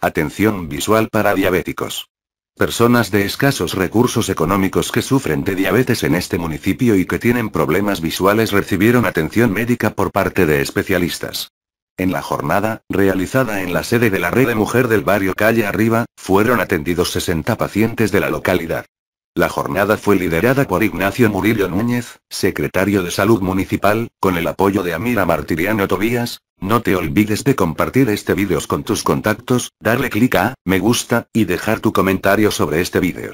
Atención visual para diabéticos. Personas de escasos recursos económicos que sufren de diabetes en este municipio y que tienen problemas visuales recibieron atención médica por parte de especialistas. En la jornada, realizada en la sede de la Red de Mujer del Barrio Calle Arriba, fueron atendidos 60 pacientes de la localidad. La jornada fue liderada por Ignacio Murillo Núñez, secretario de Salud Municipal, con el apoyo de Amira Martiriano Tobías, no te olvides de compartir este vídeo con tus contactos, darle clic a me gusta, y dejar tu comentario sobre este vídeo.